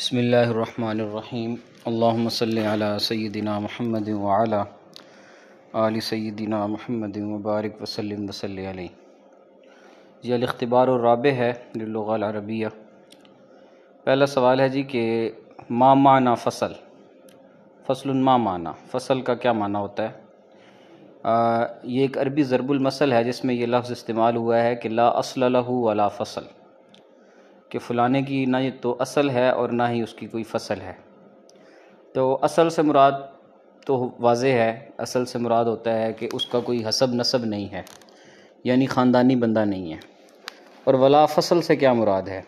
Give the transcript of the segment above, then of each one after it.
बसमीम अल्लाम अला सयदिना महमद वाला आल सयदिना महमद मुबारक वसलम वसल ये अख्तबार राब है रबिया पहला सवाल है जी कि माँ माना फ़सल फसल माँ माना फ़सल का क्या माना होता है ये एक अरबी ज़रबुलमसल है जिसमें यह लफ्ज़ इस्तेमाल हुआ है कि ला असल वला फ़सल कि फ़लाने की ना ये तो असल है और ना ही उसकी कोई फसल है तो असल से मुराद तो वाज है असल से मुराद होता है कि उसका कोई हसब नसब नहीं है यानी ख़ानदानी बंदा नहीं है और वला फसल से क्या मुराद है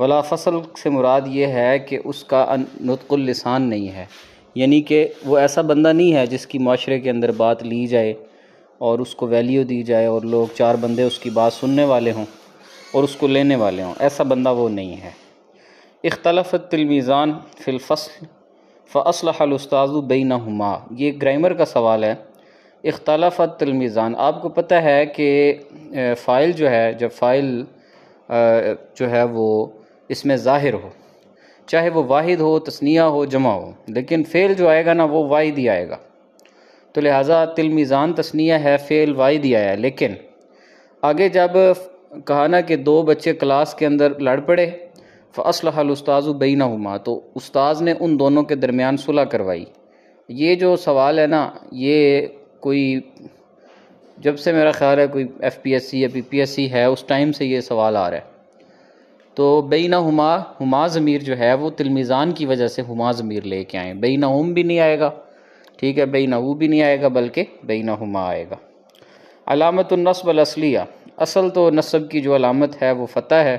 वला फसल से मुराद ये है कि उसका नुतकुल्लिसान नहीं है यानी कि वो ऐसा बंदा नहीं है जिसकी माशरे के अंदर बात ली जाए और उसको वैल्यू दी जाए और लोग चार बंदे उसकी बात सुनने वाले हों और उसको लेने वाले हों ऐसा बंदा वो नहीं है इख्तलफ़ तिलमीज़ान फ़िलफ़सल फ़सलहलस्ताज़ु बीना नुमा ये ग्रामर का सवाल है इख्तलफ़ तिलमीज़ान आपको पता है कि फ़ाइल जो है जब फ़ाइल जो है वो इसमें ज़ाहिर हो चाहे वो वाहिद हो तस्निया हो जमा हो लेकिन फ़ेल जो आएगा ना वो वाहिद ही आएगा तो लिहाजा तिलमीज़ान तस्निया है फ़ेल वाहिद ही आया लेकिन आगे जब कहा ना कि दो बच्चे क्लास के अंदर लड़ पड़े फ़सल उस्ताज़ बीना हुमा तो उस्ताज़ ने उन दोनों के दरमियान सुलह करवाई ये जो सवाल है ना ये कोई जब से मेरा ख्याल है कोई एफ पी एस सी या पी पी एस सी है उस टाइम से ये सवाल आ रहा है तो ना हुमा हुमा ज़मीर जो है वो तिलमिज़ान की वजह से हुमा ज़मीर आएँ बई ना हम भी नहीं आएगा ठीक है ना वो भी नहीं आएगा बल्कि ना हुमा आएगा अलामत असलिया असल तो नस्ब की जो अलामत है वो फ़तह है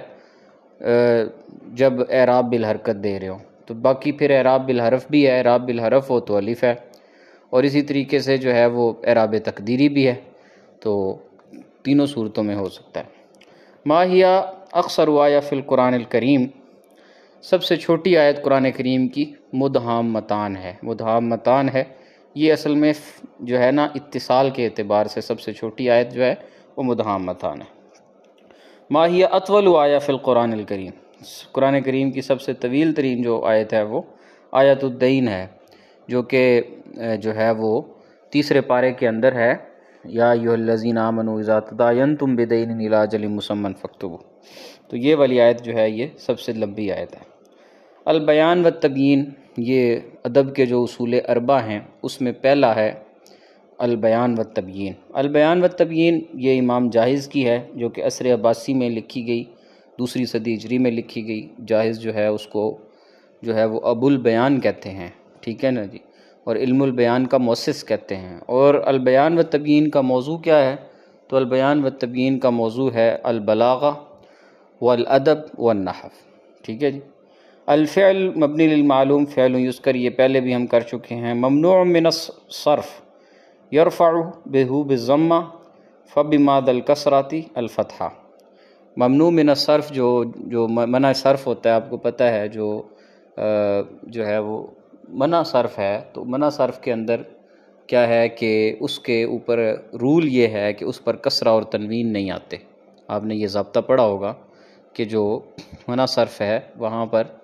जब एराब बिल हरकत दे रहे हो तो बाकी फिर एराब बिल हरफ भी है एराब बिल हरफ हो तो अलिफ़ है और इसी तरीके से जो है वो एराब तकदीरी भी है तो तीनों सूरतों में हो सकता है माहिया अक्सर वाया फिल कुरान करीम सबसे छोटी आयत कुरान करीम की मुदहाम मतान है मुदहाम मतान है ये असल में जो है ना इतिसाल के अतबार से सबसे छोटी आयत जो है व मुदहामतान माहिया अतवल आया फ़िल कुरान करीम कुरान करीम की सबसे तवील तरीन जो आयत है वो आयतुद्दीन है जो कि जो है वो तीसरे पारे के अंदर है या योलजीन आमनुज़ातदायन तुम बेदीन नीलाजली मुसमन फ़क्तबू तो ये वाली आयत जो है ये सबसे लंबी आयत है अलबयान व तबीन ये अदब के जो असूल अरबा हैं उसमें पहला है अलबयान व तबीन अलबयान व तबीन ये इमाम जाहिज़ की है जो कि असर अब्बासी में लिखी गई दूसरी सदी इजरी में लिखी गई जाहिज़ जो है उसको जो है वो अबुल बयान कहते हैं ठीक है ना जी और इल्मुल बयान का मौसस कहते हैं और अलबयान व तबीन का मौजू क्या है तो अलबयान व तबीन का मौजू है अलबलागा वलअदब व नहफ़ ठीक है जी अलफ़ल मालूम फ़ैल कर ये पहले भी हम कर चुके हैं ममनू मिनसर्फ़ यरफ़ा बेहू ज़म्मा फ़ब माद अलकसराती अलफ़तहा ममनू मिन सरफ़ जो जो मना सर्फ़ होता है आपको पता है जो आ, जो है वो मना सर्फ़ है तो मना सर्फ़ के अंदर क्या है कि उसके ऊपर रूल ये है कि उस पर कसरा और तनवीन नहीं आते आपने ये जबता पढ़ा होगा कि जो मना सर्फ़ है वहाँ पर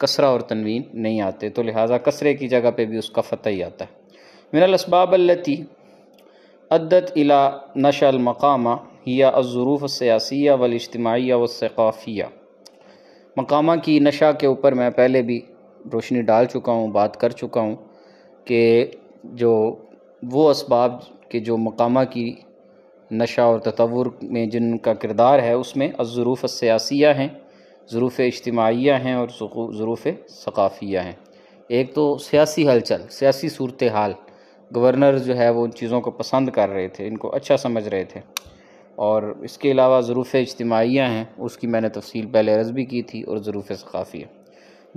कसरा और तनवीन नहीं आते तो लिहाजा कसरे की जगह पे भी उसका फ़तह ही आता है मिनलसबाबलती अदत इला नशल मकामा हिया अरूफ़ सियासिया वलज्तमाया वसाफ़िया मकामा की नशा के ऊपर मैं पहले भी रोशनी डाल चुका हूँ बात कर चुका हूँ कि जो वो इसबाब के जो मकामा की नशा और तत्वर में जिनका किरदार है उसमें ज़रूफ़ सियासिया हैं ज़रूफ़ इज्तमाया हैं और ज़रूफ़ सकाफ़िया हैं एक तो सियासी हलचल सियासी सूरत हाल गवर्नर जो है वो उन चीज़ों को पसंद कर रहे थे इनको अच्छा समझ रहे थे और इसके अलावा ज़रूफ़ इज्तमाहीँ हैं उसकी मैंने तफसील पहले अर्ज़ भी की थी और ज़रूफ़ सकाफ़ी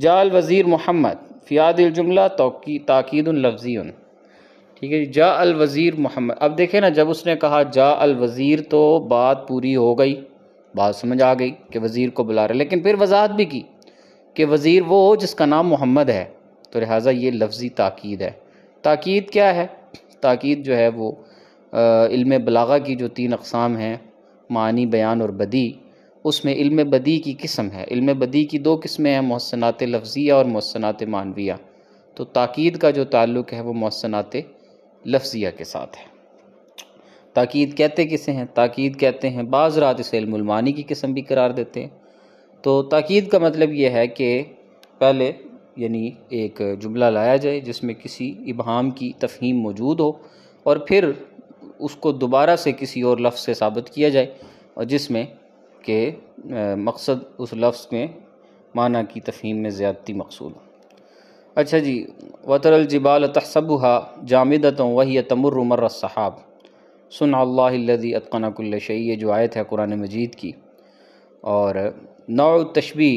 जाल वज़ीर मोहम्मद फ़ियादिलजुमला तो ताक़ीदलफ़ी ठीक है जा अल महमद मोहम्मद अब देखें ना जब उसने कहा जा अल तो बात पूरी हो गई बात समझ आ गई कि वज़ीर को बुला रहे लेकिन फिर वजाहत भी की कि वज़ीर वो हो जिसका नाम मोहम्मद है तो लिहाजा ये लफ्ज़ी ताक़ीद है ताक़ीद क्या है ताक़ीद जो है वो इल्म बलागा की जो तीन अकसाम हैं मानी बयान और बदी उसमें इल्म बदी की किस्म है इल्म बदी की दो किस्में हैं मौसनात लफ्ज़िया और मौसनात मानविया तो ताक़ीद का जो ताल्लुक़ है वो मौसनात लफ्ज़िया के साथ है ताक़ीद कहते किसे हैं ताक़ीद कहते हैं बाज़ रात इसे इल्मानी की किस्म भी करार देते हैं तो ताक़ीद का मतलब ये है कि पहले यानी एक जुमला लाया जाए जिसमें किसी इबहम की तफहीम मौजूद हो और फिर उसको दोबारा से किसी और लफ्ज़ से साबित किया जाए और जिसमें के मकसद उस लफ्ज़ में माना की तफहीम में ज़्यादती मकसूद हो अच्छा जी वतरल जिबाल तहसबहा जामदत वही तमर उमर साहब सुन अल्लादी अतकनाकुल्ल शही जो आयत है कुरान मजीद की और नौ तशबी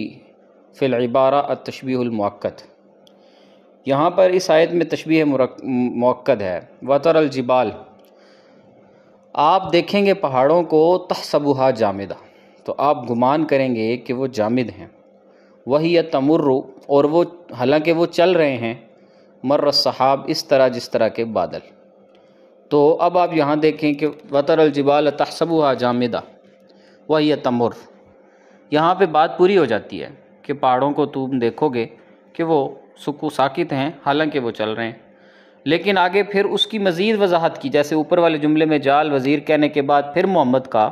फ़िलबारा तशबीमक्क़त यहाँ पर इस आयत में तशबी मक्द है वतर अलजिबाल आप देखेंगे पहाड़ों को तहसबुहा जामिदा तो आप गुमान करेंगे कि वो जामिद हैं वही या तमुर्रु और वो हालांकि वो चल रहे हैं मर्र सहाब इस तरह जिस तरह के बादल तो अब आप यहाँ देखें कि वतर अलजिबाल तहसबुहा जामिदा वही या तमुर यहाँ पे बात पूरी हो जाती है के पहाड़ों को तुम देखोगे कि वो सुकू साकित हैं हालांकि वो चल रहे हैं लेकिन आगे फिर उसकी मज़ीद वजाहत की जैसे ऊपर वाले जुमले में जाल वज़ीर कहने के बाद फिर मोहम्मद का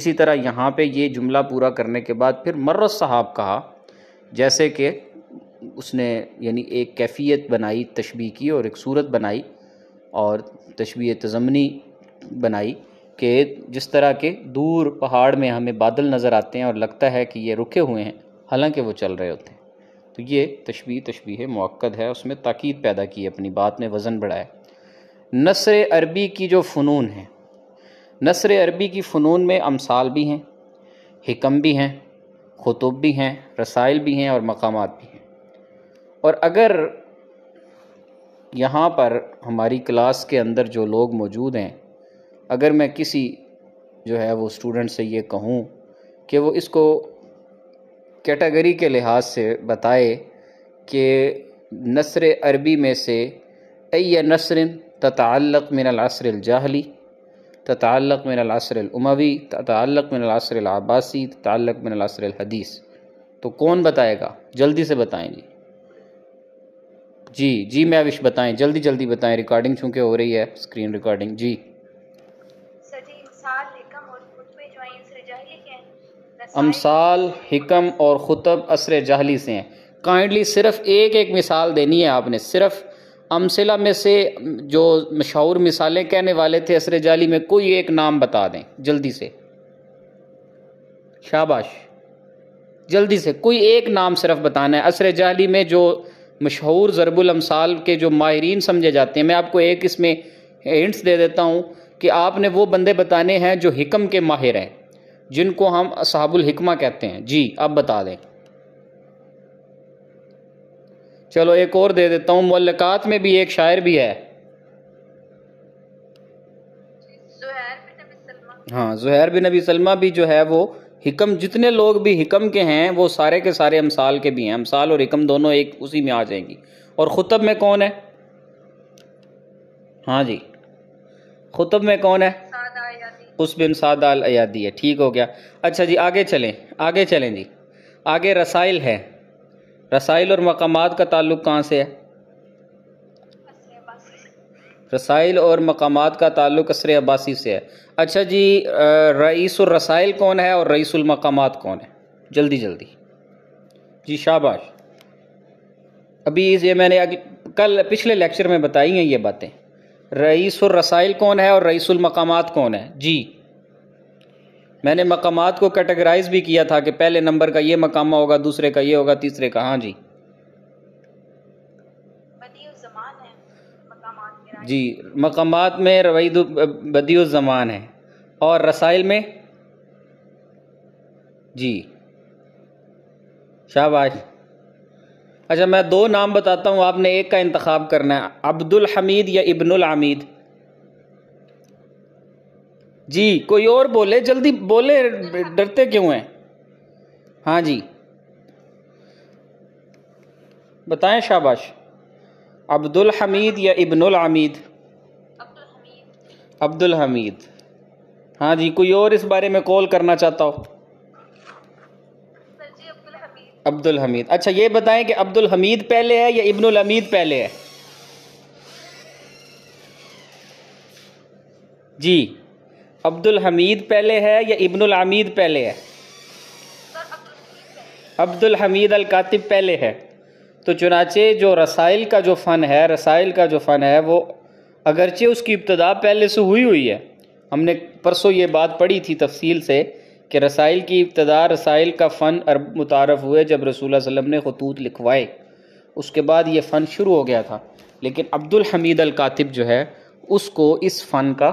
इसी तरह यहाँ पे ये जुमला पूरा करने के बाद फिर मर्रत साहब कहा जैसे कि उसने यानी एक कैफियत बनाई तशबी की और एक सूरत बनाई और तशबी तजमनी बनाई कि जिस तरह के दूर पहाड़ में हमें बादल नज़र आते हैं और लगता है कि ये रुके हुए हैं हालांकि वो चल रहे होते हैं तो ये तशबी तशबी मौक़द है उसमें ताक़द पैदा की अपनी बात में वज़न बढ़ाया नसर अरबी की जो फ़नून है नसर अरबी की फ़नून में अमसाल भी हैं हिकम भी हैं खुतुब भी हैं रसाइल भी हैं और मकाम भी हैं और अगर यहाँ पर हमारी क्लास के अंदर जो लोग मौजूद हैं अगर मैं किसी जो है वो स्टूडेंट से ये कहूँ कि वो इसको कैटेगरी के लिहाज से बताए कि नसर अरबी में से अय नसर तताल्लक मिनलासर जाहली तताल्लक मिनलासर उमवी तताल्लक मिनलासर आबासी तताल्लक मिनलासर हदीस तो कौन बताएगा जल्दी से बताएं जी जी जी मैं विश बताएं जल्दी जल्दी बताएं रिकॉर्डिंग चूँकि हो रही है स्क्रीन रिकॉर्डिंग जी अमसाल हिकम और ख़ुतब असर जहली से हैं काइंडली सिर्फ़ एक एक मिसाल देनी है आपने सिर्फ़ अमसिला में से जो मशहूर मिसालें कहने वाले थे असर जाली में कोई एक नाम बता दें जल्दी से शाबाश जल्दी से कोई एक नाम सिर्फ बताना है असर जाली में जो मशहूर ज़रबुल अमसाल के जो माहरीन समझे जाते हैं मैं आपको एक इसमें हिंट्स दे देता हूँ कि आपने वो बंदे बताने हैं जो हिकम के माहिर हैं जिनको हम असहाबुल हिकमा कहते हैं जी अब बता दें चलो एक और दे देता हूँ मुल्लकात में भी एक शायर भी है हाँ जहैर बिन नबी सलमा भी जो है वो हिकम जितने लोग भी हिकम के हैं वो सारे के सारे अमसाल के भी हैं अमसाल और हिकम दोनों एक उसी में आ जाएंगी और ख़ुतब में कौन है हाँ जी ख़ुतब में कौन है उस बिन साद आल अयादी है ठीक हो गया अच्छा जी आगे चलें आगे चलें जी आगे रसाइल है रसाइल और मकाम का ताल्लुक कहाँ से है रसाइल और मकाम का ताल्लुक असर अब्बासी से है अच्छा जी रईस रसाइल कौन है और रईस मकाम कौन है जल्दी जल्दी जी शाबाश अभी ये मैंने कल पिछले लेक्चर में बताई हैं ये बातें रईसुल रसाइल कौन है और रईसुल मकामात कौन है जी मैंने मकामात को कैटेगराइज भी किया था कि पहले नंबर का ये मकामा होगा दूसरे का ये होगा तीसरे का हाँ जी जी मकामात में बदी ज़मान है और रसाइल में जी शाबाश अच्छा मैं दो नाम बताता हूँ आपने एक का इंतखब करना है अब्दुल हमीद या इब्नुल हमीद जी कोई और बोले जल्दी बोले डरते क्यों हैं हाँ जी बताएं शाबाश अब्दुल हमीद या इब्नुल हमीद अब्दुल हमीद हाँ जी कोई और इस बारे में कॉल करना चाहता हो अब्दुल हमीद अच्छा ये बताएं कि अब्दुल हमीद पहले है या इब्नुल हमीद पहले है जी अब्दुल हमीद पहले है या इब्नुल हमीद पहले है अब्दुल हमीद अल कातिब पहले है तो चुनाचे जो रसाइल का जो फ़न है रसाइल का जो फ़न है वो अगरचे उसकी इब्तदा पहले से हुई हुई है हमने परसों ये बात पढ़ी थी तफसील से कि रसाइल की इब्तदा रसाइल का फ़न अरब मुतारफ़ हुए जब रसूल वसम ने खतूत लिखवाए उसके बाद ये फ़न शुरू हो गया था लेकिन अब्दुल हमीद अल कातिब जो है उसको इस फ़न का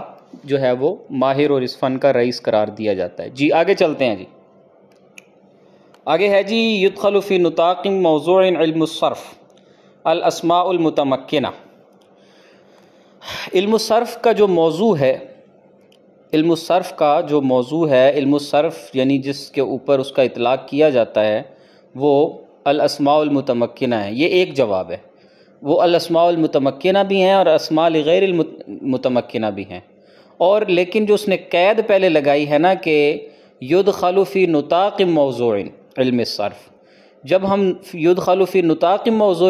जो है वो माहिर और इस फ़न का रईस करार दिया जाता है जी आगे चलते हैं जी आगे है जी युदखलफ़ी नताकिन मौज़ोलमसरफ़ उलमतमक्ना इल्मरफ़ का जो मौजू है इल्मर्फ़ का जो मौजू है इल्मसर्फ़ यानी जिसके ऊपर उसका इतलाक़ किया जाता है वो अलअस्मातमक्ना है ये एक जवाब है वो अलअस्मातमक्ना भी हैं और गैर गैरमतमक्ना भी हैं और लेकिन जो उसने कैद पहले लगाई है ना कि युद्ध खालुफ़ी नताक़ मौजून इल्मसर्फ़ जब हम युद्ध खालुफ़ी नताक़ मौजू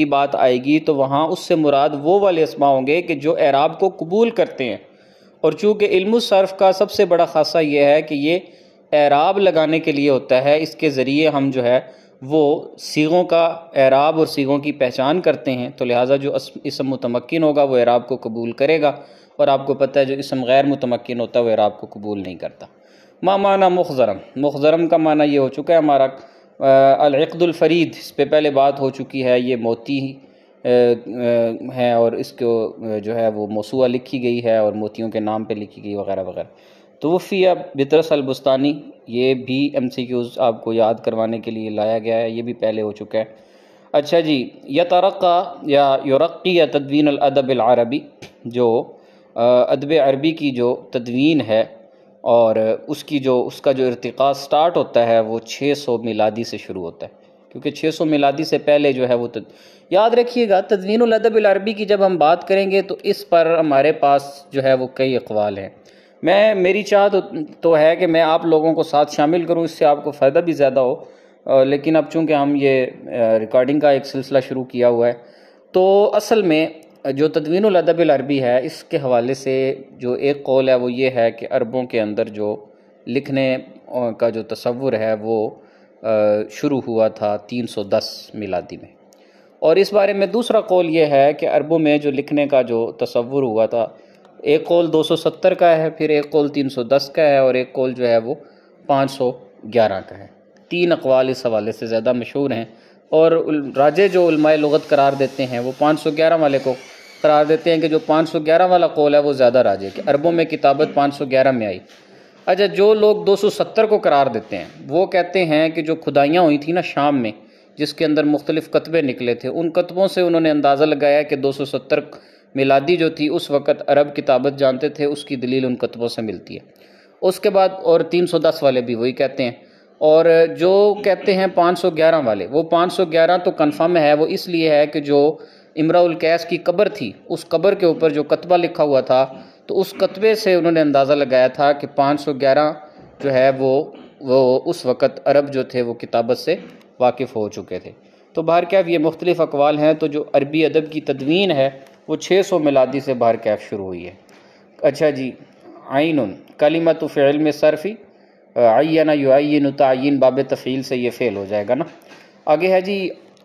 की बात आएगी तो वहाँ उससे मुराद वो वाले असमा होंगे कि जो एराब को कबूल करते हैं और चूँकि इल्मसर्फ़ का सबसे बड़ा ख़ासा ये है कि ये एराब लगाने के लिए होता है इसके ज़रिए हम जो है वो सीगों का एराब और सीगों की पहचान करते हैं तो लिहाजा जो इसम मतमक़िन होगा वह एराब को कबूल करेगा और आपको पता है जो इसम गैर मुतमकिन होता है वह एराब को कबूल नहीं करता माँ माना मुख़रम मुखजरम का माना ये हो चुका है हमारा अलकदुलफरीद इस पर पहले बात हो चुकी है ये मोती है और इसको जो है वो मसूआ लिखी गई है और मोतियों के नाम पे लिखी गई वगैरह वगैरह तो फ़िया बितरस अलबुस्तानी ये भी एम सी क्यूज़ आपको याद करवाने के लिए लाया गया है ये भी पहले हो चुका है अच्छा जी या तरक्का या यरक्की या तदवीन अदब जो अदब अरबी की जो तदवीन है और उसकी जो उसका जो इरतका स्टार्ट होता है वो 600 मिलादी से शुरू होता है क्योंकि 600 मिलादी से पहले जो है वो याद रखिएगा तदवीन अदबी की जब हम बात करेंगे तो इस पर हमारे पास जो है वो कई अकवाल हैं मैं मेरी चाह तो, तो है कि मैं आप लोगों को साथ शामिल करूं इससे आपको फ़ायदा भी ज़्यादा हो लेकिन अब चूंकि हम ये रिकॉर्डिंग का एक सिलसिला शुरू किया हुआ है तो असल में जो तदवीन अदब अरबी है इसके हवाले से जो एक कौल है वो ये है कि अरबों के अंदर जो लिखने का जो तस्वुर है वो शुरू हुआ था 310 मिलादी में और इस बारे में दूसरा कौल ये है कि अरबों में जो लिखने का जो तस्वुर हुआ था एक कौल 270 का है फिर एक कौल 310 का है और एक कौल जो है वो 511 का है तीन अकवाल इस हवाले से ज़्यादा मशहूर हैं और राजे जो लगत करार देते हैं वो 511 वाले को करार देते हैं कि जो 511 वाला कौल है वो ज़्यादा राजे के अरबों में किताबत 511 में आई अच्छा जो लोग 270 को करार देते हैं वो कहते हैं कि जो खुदाइयाँ हुई थी ना शाम में जिसके अंदर मुख्तलिफ कतबे निकले थे उन कतबों से उन्होंने अंदाज़ा लगाया कि 270 मिलादी जो थी उस वक़्त अरब किताबत जानते थे उसकी दलील उन कतबों से मिलती है उसके बाद और 310 वाले भी वही कहते हैं और जो कहते हैं 511 वाले वो 511 तो कन्फर्म है वो इसलिए है कि जो इमराउल कैस की कब्र थी उस कब्र के ऊपर जो कतबा लिखा हुआ था तो उस कतबे से उन्होंने अंदाज़ा लगाया था कि ग्यारह जो है वो वो उस वक़्त अरब जो थे वो किताबत से वाकिफ़ हो चुके थे तो बाहर कैफ ये मुख्तलिफ़ अकवाल हैं तो जो अरबी अदब की तदवीन है वो छः सौ मिलादी से बाहर कैफ शुरू हुई है अच्छा जी आइन कलिमत तो फ़ैल में सरफ़ी आयना युन तयन बाब तफ़ील से ये फ़ेल हो जाएगा ना आगे है जी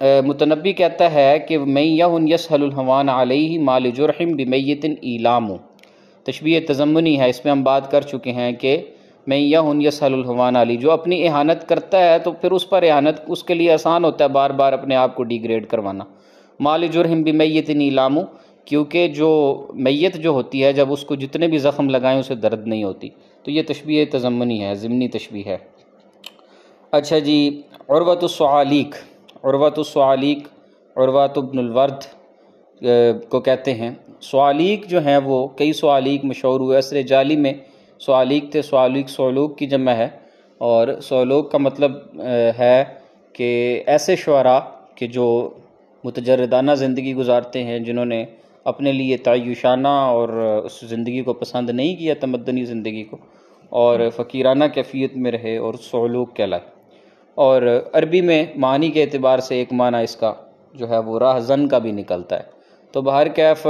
मुतनबी कहता है कि मैं मैन यसहलहवान आलही माल जुरहम ई लामू तशबी तजमनी है इसमें हम बात कर चुके हैं कि मैं यहन यसलवान अली जो अपनी एहानत करता है तो फिर उस पर एहानत उसके लिए आसान होता है बार बार अपने आप को डिग्रेड करवाना माल जुर्म भी मैत नीलामू क्योंकि जो मैत जो होती है जब उसको जितने भी ज़ख़म लगाएं उसे दर्द नहीं होती तो ये तशबी तजमनी है ज़मनी तशबी है अच्छा जी औरवतुसलिक औरवतुसलिक औरवतुबनवर्द को कहते हैं सवालीक जो हैं वो कई सवालीक मशहूर हुए असर जाली में सालिक थे सालिक सोलूक की जमा है और सोलोक का मतलब है कि ऐसे शुरा कि जो मुतजरदाना ज़िंदगी गुजारते हैं जिन्होंने अपने लिए तयशाना और उस ज़िंदगी को पसंद नहीं किया तमदनी ज़िंदगी को और फ़कीराना कैफियत में रहे और सोलूक कहलाए और अरबी में मानी के अतबार से एक माना इसका जो है वो राह जन का भी निकलता है तो बहर कैफ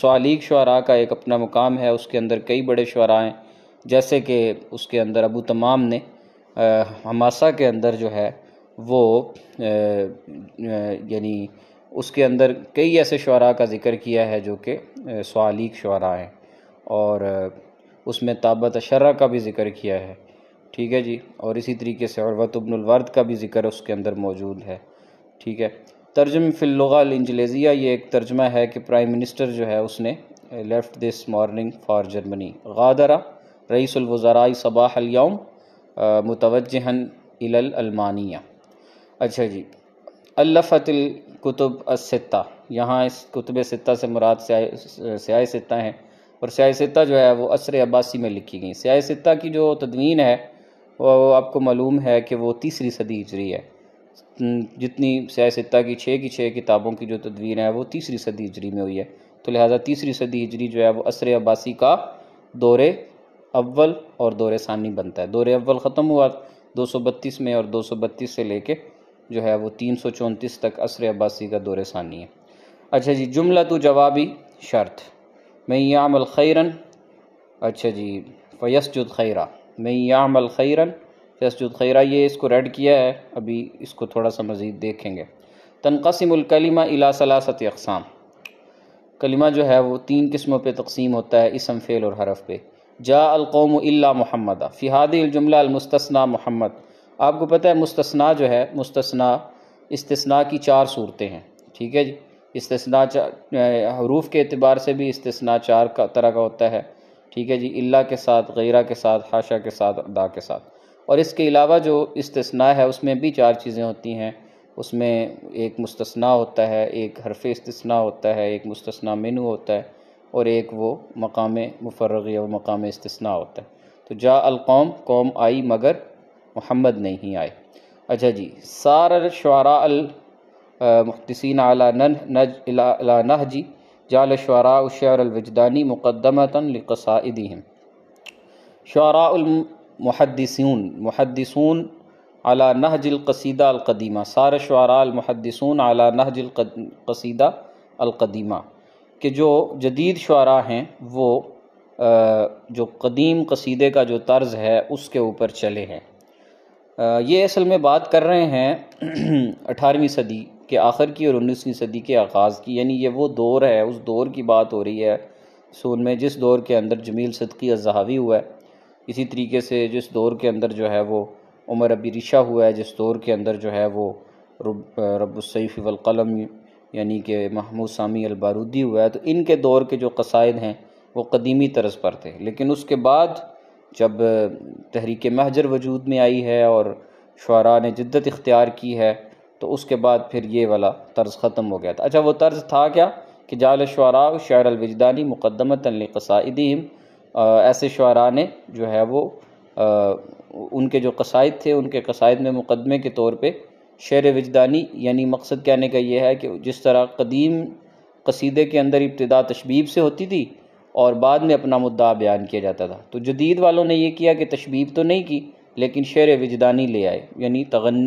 सालिक शुरा का एक अपना मुकाम है उसके अंदर कई बड़े शुराएँ जैसे कि उसके अंदर अबू तमाम ने हमासा के अंदर जो है वो यानी उसके अंदर कई ऐसे शुरा का जिक्र किया है जो कि सवालीक शुरा हैं और उसमें ताबत अशर्रा का भी जिक्र किया है ठीक है जी और इसी तरीके से और इब्नवर्द का भी जिक्र उसके अंदर मौजूद है ठीक है तर्जम इंजलेजिया ये एक तर्जमा है कि प्राइम मिनिस्टर जो है उसने left this morning for Germany गादरा रईसलवज़रा सबाहलयम मुतवजहन अलमानिया अच्छा जी अल्लफ़तलकुतुब असत्ता यहाँ इस कुतुब सत्ता से मुराद स्याय सत्ता हैं और स्याय सत्ता जो है वो असर अब्बासी में लिखी गई स्याय सत्ता की जो तदवीन है वो आपको मालूम है कि वो तीसरी सदी हिजरी है जितनी स्याय सत्ता की छः की छः किताबों की जो तदवीन है वो तीसरी सदी हिजरी में हुई है तो लिहाजा तीसरी सदी हिजरी जो है वो असर अब्बासी का दौरे अव्वल और दौरे सानी बनता है दौरे अव्वल ख़त्म हुआ 232 में और 232 से लेके जो है वो तीन तक असर अब्बासी का दौरे सानी है अच्छा जी जुमला तो जवाबी शर्त मैं यामल खैरन अच्छा जी फ़यसजुद खैरा मैं यामल खैरन फ़यसजुद खैरा ये इसको रेड किया है अभी इसको थोड़ा सा मज़ीद देखेंगे तनकसमकलीमा इला सलासत अकसाम कलिमा जो है वो तीन किस्मों पे तकसीम होता है इसम फ़ेल और हरफ पे जा अलकौम महमद फ़िहादिलजुमलामस्तना महमद आपको पता है मुस्तना जो है मुस्तना इसतना की चार सूरतें हैं ठीक है जी इसतना हरूफ के अतबार से भी इसतना चार का तरह का होता है ठीक है जी अल्लाह के साथ गैरा के साथ हाशा के साथ अदा के साथ और इसके अलावा जो इसतना है उसमें भी चार चीज़ें होती हैं उसमें एक मुस्तना होता है एक हरफ इसतना होता है एक मुस्तना मेनू होता है और एक वो मकाम मुफर्रग या मकाम इस्तना होता है तो जा अलकौम कौम आई मगर मोहम्मद नहीं आए अच्छा जी सार शुरा अल मुख्तसिन अला नज नह जी जाल शुरा उशारजदानी अलवजदानी मुक़दमता लकसादीम शुरामहदसून महदसून अला नहजलकसीदा अलकदीमा सार शुरा अलमहदसून अला नहजलकसीदा अलकदीमा कि जो जदीद शुरा हैं वो जो कदीम कसीदे का जो तर्ज़ है उसके ऊपर चले हैं ये असल में बात कर रहे हैं अठारहवीं सदी के आखिर की और उन्नीसवीं सदी के आगाज़ की यानी ये वो दौर है उस दौर की बात हो रही है सोन में जिस दौर के अंदर जमील सदकी अजहावी हुआ है इसी तरीके से जिस दौर के अंदर जो है वो उमर अबी रिशा हुआ है जिस दौर के अंदर जो है वो रब रबसैफ़ी वलकलम यानी कि महमूद सामी अलबारूदी हुआ है तो इनके दौर के जो कसायद हैं वो कदीमी तर्ज पर थे लेकिन उसके बाद जब तहरीक महजर वजूद में आई है और शुरा ने जिद्दत इख्तियार की है तो उसके बाद फिर ये वाला तर्ज ख़त्म हो गया था अच्छा वो तर्ज था क्या कि जाल शुरा शायर अलविजदानी मुक़दमतनकसादीम ऐसे शुरा ने जो है वो आ, उनके जो कसायद थे उनके कसायद में मुकदमे के तौर पर शेर वजदानी यानी मकसद कहने का ये है कि जिस तरह कदीम कसीदे के अंदर इब्तदा तशबीब से होती थी और बाद में अपना मुद्दा बयान किया जाता था तो जदीद वालों ने यह किया कि तशबीब तो नहीं की लेकिन शेर वजदानी ले आए यानी तगन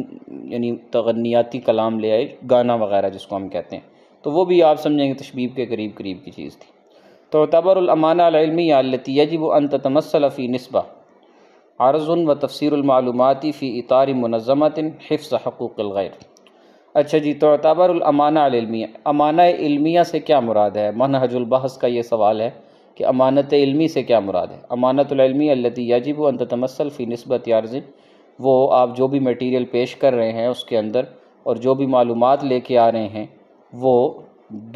यानी तगनियाती कलाम ले आए गाना वगैरह जिसको हम कहते हैं तो वो भी आप समझेंगे तशबीब के करीब करीब की चीज़ थी तो तबरमाना अलमी जी वो अन तमसलफ़ी नस्बा अर्ज़ व तफसरमालूमती फ़ी इतार मनज़मत हिफ्स हकूक़ैर अच्छा जी तो अतबरमाना इलमिया अमाना इलमिया से क्या मुराद है हजुलबहस का ये सवाल है कि अमानत इलमी से क्या मुराद है अमानतमी अल्लती याजिब तमसल फ़ी नस्बत यारजिन वो आप जो भी मटीरियल पेश कर रहे हैं उसके अंदर और जो भी मालूम ले कर आ रहे हैं वो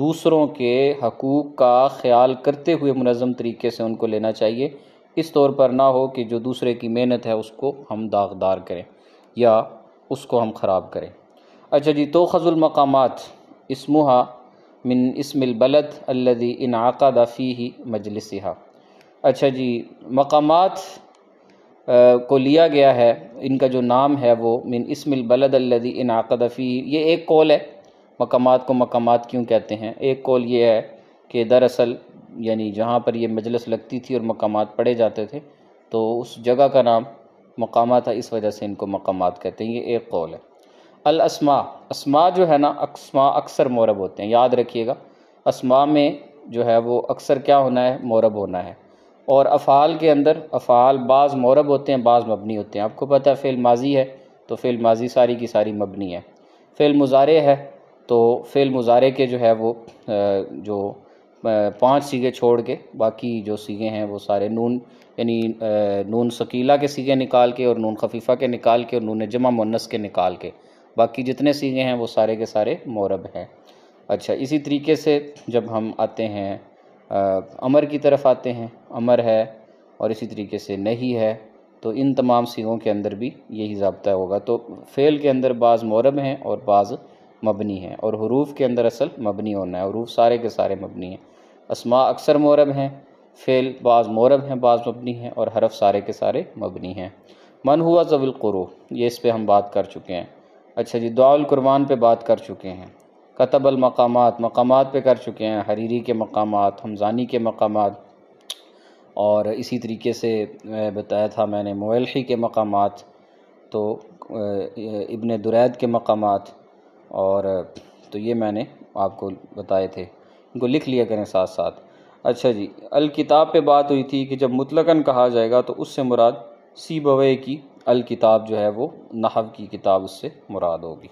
दूसरों के हकूक़ का ख्याल करते हुए मनज़म तरीके से उनको लेना चाहिए इस तौर पर ना हो कि जो दूसरे की मेहनत है उसको हम दागदार करें या उसको हम ख़राब करें अच्छा जी तो ख़ज़ुलमकामात इसमुहा मिन इसमिल बलद अल्लदी इनाका दफ़ी ही मजलिस अच्छा जी मकाम को लिया गया है इनका जो नाम है वो मिन इसमिल बलद अल्लदी इनाका दफ़ी ये एक कॉल है मकाम को मकाम क्यों कहते हैं एक कॉल ये है कि दरअसल यानी जहाँ पर यह मजलस लगती थी और मकाम पढ़े जाते थे तो उस जगह का नाम मकाम था इस वजह से इनको मकाम कहते हैं ये एक कौल है अलस्मा अस्मा जो है ना अक्समा अक्सर मौरब होते हैं याद रखिएगा अस्मा में जो है वो अक्सर क्या होना है मौरब होना है और अफ़ाल के अंदर अफ़ाल बाज़ मौरब होते हैं बाज़ मबनी होते हैं आपको पता है फ़ेल माजी है तो फेल माजी सारी की सारी मबनी है फ़ेल मुजारे है तो फ़ेल मुजारे के जो है वो जो पांच सीगे छोड़ के बाकी जो सीगे हैं वो सारे नून यानी नून शकीला के सीगे निकाल के और नून खफीफ़ा के निकाल के और नून जमा मुन्नस के निकाल के बाकी जितने सीगे हैं वो सारे के सारे मौरब हैं अच्छा इसी तरीके से जब हम आते हैं आ, अमर की तरफ आते हैं अमर है और इसी तरीके से नहीं है तो इन तमाम सीगों के अंदर भी यही जबता होगा तो फ़ेल के अंदर बाज़ मौरब हैं और बाज़ मबनी है और हरूफ के अंदर असल मबनी होना है हरूफ सारे के सारे मबनी हैं असमा अक्सर मौरब हैं फ़ेल बाज़ मौरब हैं बाज़ मबनी हैं और हरफ सारे के सारे मबनी हैं मन हुआ जविलकुरू ये इस पर हम बात कर चुके हैं अच्छा जी दुआलकुरबान पर बात कर चुके हैं कतबल मकाम मकाम पर कर चुके हैं हरीरी के मकाम हमजानी के मकाम और इसी तरीके से बताया था मैंने मोलही के मकाम तो इबन दुरैद के मकाम और तो ये मैंने आपको बताए थे इनको लिख लिया करें साथ साथ अच्छा जी अल किताब पे बात हुई थी कि जब मुतलकन कहा जाएगा तो उससे मुराद सी बवे की अल किताब जो है वो नहव की किताब उससे मुराद होगी